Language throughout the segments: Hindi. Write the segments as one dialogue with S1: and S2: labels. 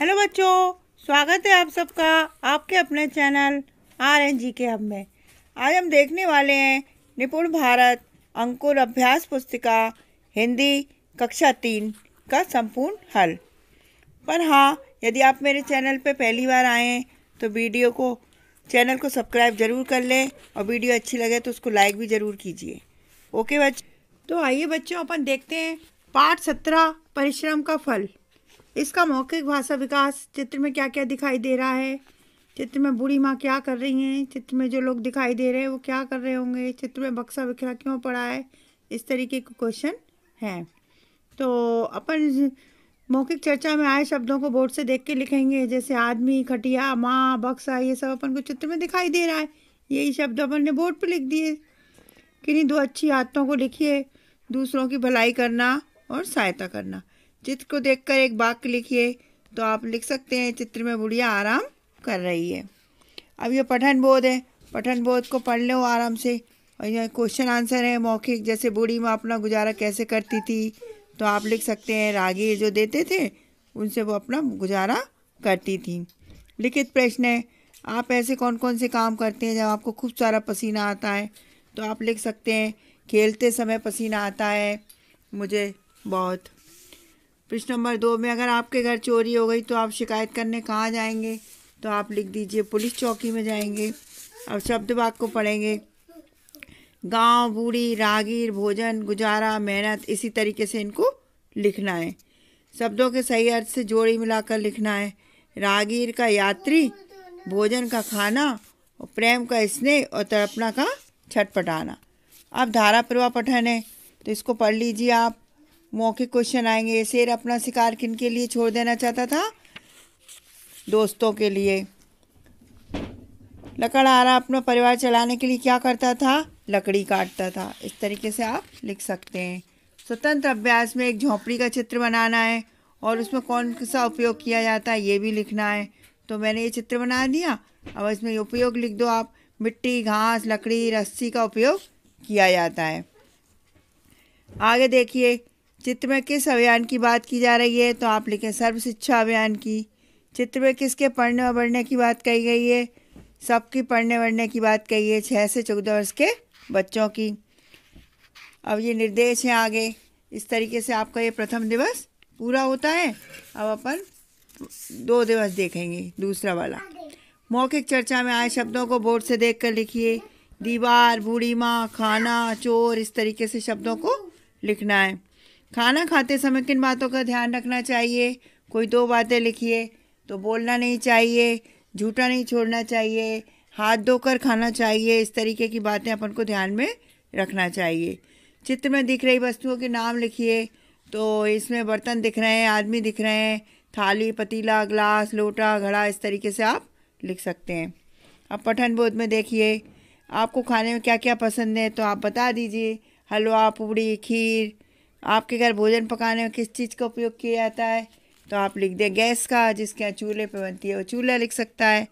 S1: हेलो बच्चों स्वागत है आप सबका आपके अपने चैनल आर एन जी के हब में आज हम देखने वाले हैं निपुण भारत अंकुर अभ्यास पुस्तिका हिंदी कक्षा तीन का संपूर्ण हल पर हाँ यदि आप मेरे चैनल पर पहली बार आएँ तो वीडियो को चैनल को सब्सक्राइब ज़रूर कर लें और वीडियो अच्छी लगे तो उसको लाइक भी ज़रूर कीजिए ओके बच्चे तो आइए बच्चों अपन देखते हैं पाठ सत्रह परिश्रम का फल इसका मौखिक भाषा विकास चित्र में क्या क्या दिखाई दे रहा है चित्र में बूढ़ी माँ क्या कर रही हैं चित्र में जो लोग दिखाई दे रहे हैं वो क्या कर रहे होंगे चित्र में बक्सा बिखरा क्यों पड़ा है इस तरीके के क्वेश्चन हैं तो अपन मौखिक चर्चा में आए शब्दों को बोर्ड से देख के लिखेंगे जैसे आदमी खटिया माँ बक्सा ये सब अपन को चित्र में दिखाई दे रहा है यही शब्द अपन ने बोर्ड पर लिख दिए किन्हीं दो अच्छी आदतों को लिखिए दूसरों की भलाई करना और सहायता करना चित्र को देखकर एक वाक्य लिखिए तो आप लिख सकते हैं चित्र में बुढ़िया आराम कर रही है अब ये पठन बोध है पठन बोध को पढ़ लो आराम से और यह क्वेश्चन आंसर है मौखिक जैसे बूढ़ी माँ अपना गुजारा कैसे करती थी तो आप लिख सकते हैं रागी जो देते थे उनसे वो अपना गुजारा करती थी लिखित प्रश्न है आप ऐसे कौन कौन से काम करते हैं जब आपको खूब सारा पसीना आता है तो आप लिख सकते हैं खेलते समय पसीना आता है मुझे बहुत प्रश्न नंबर दो में अगर आपके घर चोरी हो गई तो आप शिकायत करने कहाँ जाएंगे तो आप लिख दीजिए पुलिस चौकी में जाएंगे अब शब्द बाग को पढ़ेंगे गांव बूढ़ी रागीर भोजन गुजारा मेहनत इसी तरीके से इनको लिखना है शब्दों के सही अर्थ से जोड़ी मिलाकर लिखना है रागीर का यात्री भोजन का खाना और प्रेम का स्नेह और तड़पना का छटपटाना अब धारा प्रवाह पठन है तो इसको पढ़ लीजिए आप मौखिक क्वेश्चन आएंगे शेर अपना शिकार किन के लिए छोड़ देना चाहता था दोस्तों के लिए लकड़हारा अपना परिवार चलाने के लिए क्या करता था लकड़ी काटता था इस तरीके से आप लिख सकते हैं स्वतंत्र अभ्यास में एक झोंपड़ी का चित्र बनाना है और उसमें कौन सा उपयोग किया जाता है ये भी लिखना है तो मैंने ये चित्र बना दिया अब इसमें उपयोग लिख दो आप मिट्टी घास लकड़ी रस्सी का उपयोग किया जाता है आगे देखिए चित्र में किस अभियान की बात की जा रही है तो आप लिखें सर्व शिक्षा अभियान की चित्र में किसके पढ़ने और बढ़ने की बात कही गई है सबकी पढ़ने बढ़ने की बात कही है छः से चौदह वर्ष के बच्चों की अब ये निर्देश हैं आगे इस तरीके से आपका ये प्रथम दिवस पूरा होता है अब अपन दो दिवस देखेंगे दूसरा वाला मौखिक चर्चा में आए शब्दों को बोर्ड से देख कर लिखिए दीवार बूढ़ी माँ खाना चोर इस तरीके से शब्दों को लिखना है खाना खाते समय किन बातों का ध्यान रखना चाहिए कोई दो बातें लिखिए तो बोलना नहीं चाहिए झूठा नहीं छोड़ना चाहिए हाथ धोकर खाना चाहिए इस तरीके की बातें अपन को ध्यान में रखना चाहिए चित्र में दिख रही वस्तुओं के नाम लिखिए तो इसमें बर्तन दिख रहे हैं आदमी दिख रहे हैं थाली पतीला ग्लास लोटा घड़ा इस तरीके से आप लिख सकते हैं अब पठन बोध में देखिए आपको खाने में क्या क्या पसंद है तो आप बता दीजिए हलवा पूड़ी खीर आपके घर भोजन पकाने में किस चीज़ का उपयोग किया जाता है तो आप लिख दें गैस का जिसके यहाँ चूल्हे पर बनती है वो चूल्हा लिख सकता है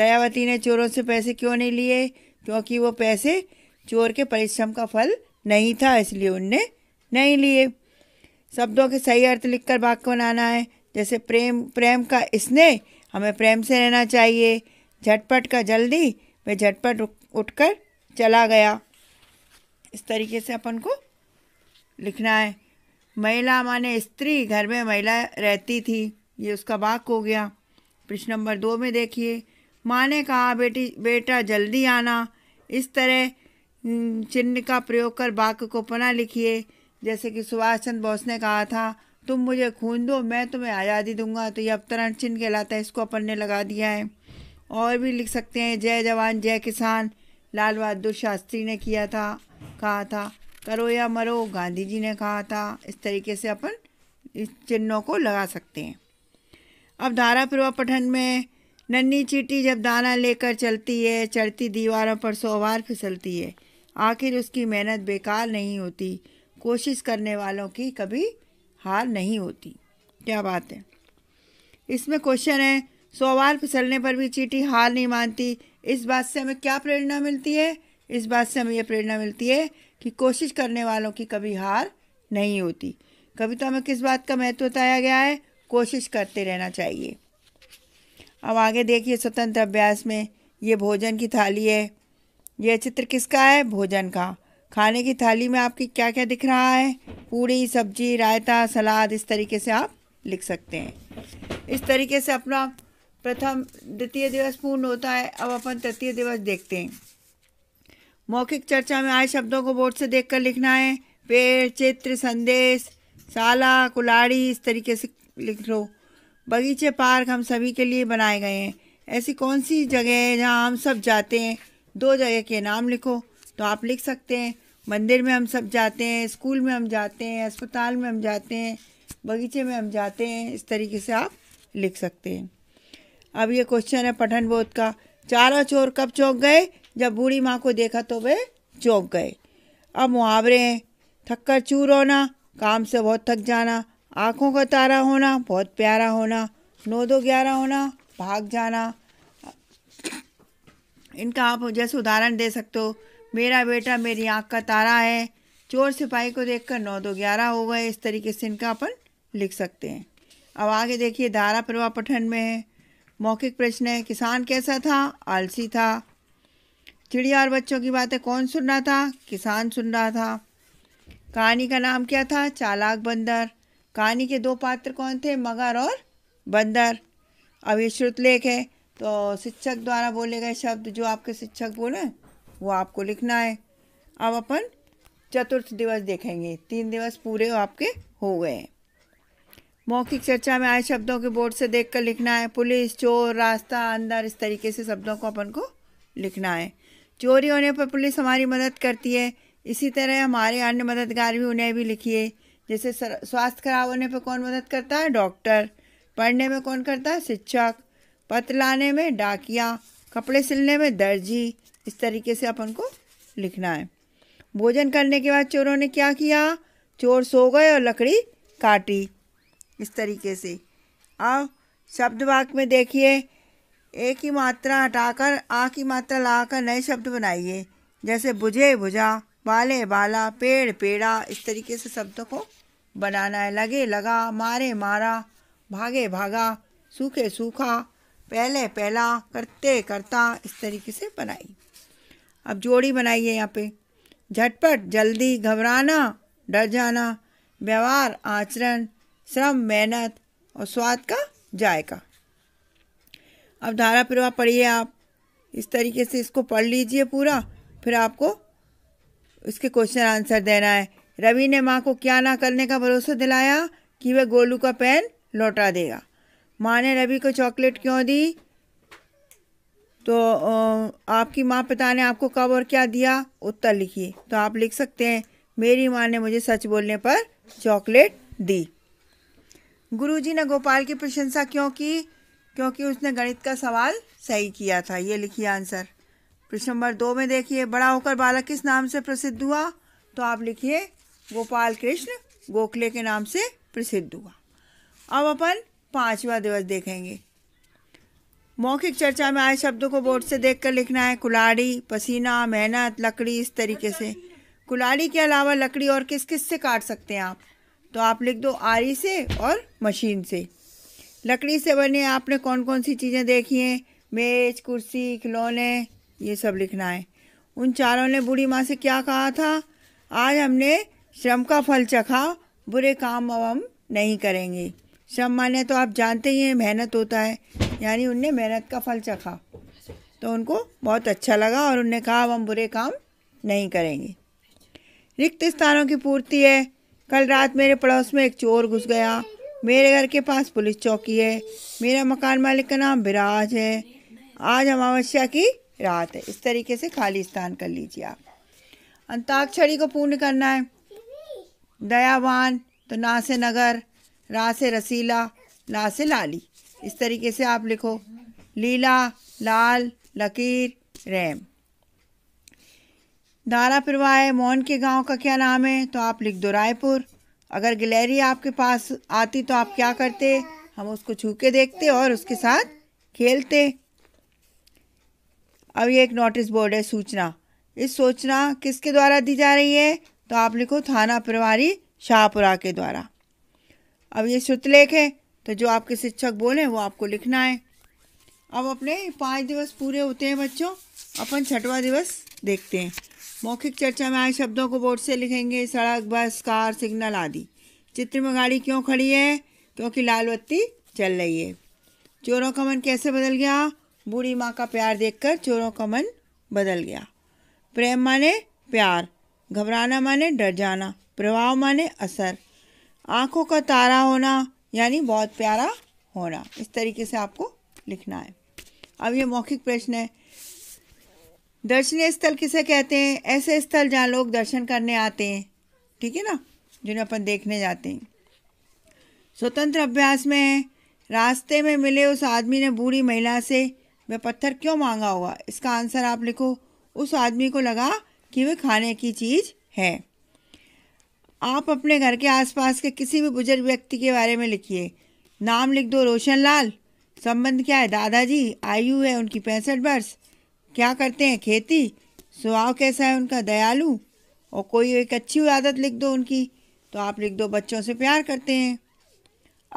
S1: दयावती ने चोरों से पैसे क्यों नहीं लिए क्योंकि वो पैसे चोर के परिश्रम का फल नहीं था इसलिए उनने नहीं लिए शब्दों के सही अर्थ लिखकर वाक्य बनाना है जैसे प्रेम प्रेम का इसने हमें प्रेम से रहना चाहिए झटपट का जल्दी वे झटपट उठकर चला गया इस तरीके से अपन को लिखना है महिला माने स्त्री घर में महिला रहती थी ये उसका वाक हो गया प्रश्न नंबर दो में देखिए माँ ने कहा बेटी बेटा जल्दी आना इस तरह चिन्ह का प्रयोग कर वाक्य को पुनः लिखिए जैसे कि सुभाष चंद्र बोस ने कहा था तुम मुझे खून दो मैं तुम्हें आज़ादी दूंगा तो ये अवतरण चिन्ह कहलाता है इसको अपन ने लगा दिया है और भी लिख सकते हैं जय जवान जय किसान लाल बहादुर शास्त्री ने किया था कहा था करो या मरो गांधी जी ने कहा था इस तरीके से अपन इस चिन्हों को लगा सकते हैं अब धारा प्रवाह पठन में नन्ही चीटी जब दाना लेकर चलती है चढ़ती दीवारों पर सोवार फिसलती है आखिर उसकी मेहनत बेकार नहीं होती कोशिश करने वालों की कभी हार नहीं होती क्या बात है इसमें क्वेश्चन है सोवार फिसलने पर भी चीटी हार नहीं मानती इस बात से हमें क्या प्रेरणा मिलती है इस बात से हमें यह प्रेरणा मिलती है कि कोशिश करने वालों की कभी हार नहीं होती कविता में किस बात का महत्व बताया गया है कोशिश करते रहना चाहिए अब आगे देखिए स्वतंत्र अभ्यास में ये भोजन की थाली है यह चित्र किसका है भोजन का खाने की थाली में आपकी क्या क्या दिख रहा है पूड़ी सब्जी रायता सलाद इस तरीके से आप लिख सकते हैं इस तरीके से अपना प्रथम द्वितीय दिवस पूर्ण होता है अब अपन तृतीय दिवस देखते हैं मौखिक चर्चा में आए शब्दों को बोर्ड से देखकर लिखना है पेड़ चित्र संदेश साला कुलाड़ी इस तरीके से लिख लो बगीचे पार्क हम सभी के लिए बनाए गए हैं ऐसी कौन सी जगह है जहाँ हम सब जाते हैं दो जगह के नाम लिखो तो आप लिख सकते हैं मंदिर में हम सब जाते हैं स्कूल में हम जाते हैं अस्पताल में हम जाते हैं बगीचे में हम जाते हैं इस तरीके से आप लिख सकते हैं अब ये क्वेश्चन है पठन बोध का चारों चोर कब चौंक गए जब बूढ़ी माँ को देखा तो वे चौंक गए अब मुहावरे हैं थककर चूर होना काम से बहुत थक जाना आँखों का तारा होना बहुत प्यारा होना नौ दो ग्यारह होना भाग जाना इनका आप जैसे उदाहरण दे सकते हो मेरा बेटा मेरी आँख का तारा है चोर सिपाही को देखकर नौ दो ग्यारह हो गए इस तरीके से इनका अपन लिख सकते हैं अब आगे देखिए धारा प्रवाह पठन में है मौखिक प्रश्न है किसान कैसा था आलसी था चिड़िया और बच्चों की बातें कौन सुन रहा था किसान सुन रहा था कहानी का नाम क्या था चालाक बंदर कहानी के दो पात्र कौन थे मगर और बंदर अब ये श्रुतलेख है तो शिक्षक द्वारा बोले गए शब्द जो आपके शिक्षक बोले वो आपको लिखना है अब अपन चतुर्थ दिवस देखेंगे तीन दिवस पूरे आपके हो गए हैं मौखिक चर्चा में आए शब्दों के बोर्ड से देख कर लिखना है पुलिस चोर रास्ता अंदर इस तरीके से शब्दों को अपन को लिखना है चोरी होने पर पुलिस हमारी मदद करती है इसी तरह हमारे अन्य मददगार भी उन्हें भी लिखिए जैसे स्वास्थ्य खराब होने पर कौन मदद करता है डॉक्टर पढ़ने में कौन करता है शिक्षक पत्र लाने में डाकिया कपड़े सिलने में दर्जी इस तरीके से अपन को लिखना है भोजन करने के बाद चोरों ने क्या किया चोर सो गए और लकड़ी काटी इस तरीके से अब शब्द वाक में देखिए ए की मात्रा हटाकर आ की मात्रा लाकर नए शब्द बनाइए जैसे बुझे बुझा बाले बाला पेड़ पेड़ा इस तरीके से शब्दों को बनाना है लगे लगा मारे मारा भागे भागा सूखे सूखा पहले पहला करते करता इस तरीके से बनाई अब जोड़ी बनाइए यहाँ पे झटपट जल्दी घबराना डर जाना व्यवहार आचरण श्रम मेहनत और स्वाद का जायका अब धारा प्रवाह पढ़िए आप इस तरीके से इसको पढ़ लीजिए पूरा फिर आपको इसके क्वेश्चन आंसर देना है रवि ने माँ को क्या ना करने का भरोसा दिलाया कि वह गोलू का पेन लौटा देगा माँ ने रवि को चॉकलेट क्यों दी तो आपकी माँ पिता ने आपको कब और क्या दिया उत्तर लिखिए तो आप लिख सकते हैं मेरी माँ ने मुझे सच बोलने पर चॉकलेट दी गुरुजी ने गोपाल की प्रशंसा क्यों की क्योंकि उसने गणित का सवाल सही किया था ये लिखिए आंसर प्रश्न नंबर दो में देखिए बड़ा होकर बालक किस नाम से प्रसिद्ध हुआ तो आप लिखिए गोपाल कृष्ण गोखले के नाम से प्रसिद्ध हुआ अब अपन पांचवा दिवस देखेंगे मौखिक चर्चा में आए शब्दों को बोर्ड से देखकर लिखना है कुलाड़ी पसीना मेहनत लकड़ी इस तरीके से कुलाड़ी के अलावा लकड़ी और किस किस से काट सकते हैं आप तो आप लिख दो आरी से और मशीन से लकड़ी से बने आपने कौन कौन सी चीज़ें देखी हैं मेज कुर्सी खिलौने ये सब लिखना है उन चारों ने बूढ़ी माँ से क्या कहा था आज हमने श्रम का फल चखा बुरे काम अब हम नहीं करेंगे श्रम माने तो आप जानते ही हैं मेहनत होता है यानी उनने मेहनत का फल चखा तो उनको बहुत अच्छा लगा और उनने कहा अब हम बुरे काम नहीं करेंगे रिक्त स्थानों की पूर्ति है कल रात मेरे पड़ोस में एक चोर घुस गया मेरे घर के पास पुलिस चौकी है मेरा मकान मालिक का नाम विराज है आज अमावस्या की रात है इस तरीके से खाली स्थान कर लीजिए आप अंताक्षरी को पूर्ण करना है दयावान तो ना से नगर रा से रसीला ला से लाली इस तरीके से आप लिखो लीला लाल लकीर रैम दारा पिरवाए मोहन के गांव का क्या नाम है तो आप लिख दो रायपुर अगर गिलहरी आपके पास आती तो आप क्या करते हम उसको छू के देखते और उसके साथ खेलते अब ये एक नोटिस बोर्ड है सूचना इस सूचना किसके द्वारा दी जा रही है तो आप लिखो थाना प्रभारी शाहपुरा के द्वारा अब ये श्रुतलेख है तो जो आपके शिक्षक बोले वो आपको लिखना है अब अपने पाँच दिवस पूरे होते हैं बच्चों अपन छठवा दिवस देखते हैं मौखिक चर्चा में आए शब्दों को बोर्ड से लिखेंगे सड़क बस कार सिग्नल आदि चित्र में गाड़ी क्यों खड़ी है क्योंकि लाल बत्ती चल रही है चोरों का मन कैसे बदल गया बूढ़ी माँ का प्यार देखकर चोरों का मन बदल गया प्रेम माने प्यार घबराना माने डर जाना प्रभाव माने असर आँखों का तारा होना यानी बहुत प्यारा होना इस तरीके से आपको लिखना है अब ये मौखिक प्रश्न है दर्शनीय स्थल किसे कहते हैं ऐसे स्थल जहाँ लोग दर्शन करने आते हैं ठीक है ना जिन्हें अपन देखने जाते हैं स्वतंत्र अभ्यास में रास्ते में मिले उस आदमी ने बूढ़ी महिला से वह पत्थर क्यों मांगा होगा इसका आंसर आप लिखो उस आदमी को लगा कि वह खाने की चीज़ है आप अपने घर के आसपास के किसी भी बुजुर्ग व्यक्ति के बारे में लिखिए नाम लिख दो रोशन लाल संबंध क्या है दादाजी आयु है उनकी पैंसठ वर्ष क्या करते हैं खेती स्वभाव कैसा है उनका दयालु और कोई एक अच्छी आदत लिख दो उनकी तो आप लिख दो बच्चों से प्यार करते हैं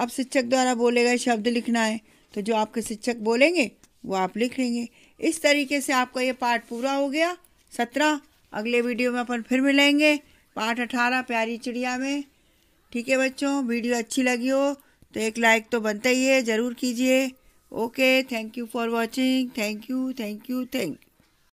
S1: अब शिक्षक द्वारा बोले गए शब्द लिखना है तो जो आपके शिक्षक बोलेंगे वो आप लिख लेंगे इस तरीके से आपका ये पाठ पूरा हो गया सत्रह अगले वीडियो में अपन फिर मिलेंगे पाठ अठारह प्यारी चिड़िया में ठीक है बच्चों वीडियो अच्छी लगी हो तो एक लाइक तो बनता ही है ज़रूर कीजिए Okay, thank you for watching. Thank you, thank you, thank you.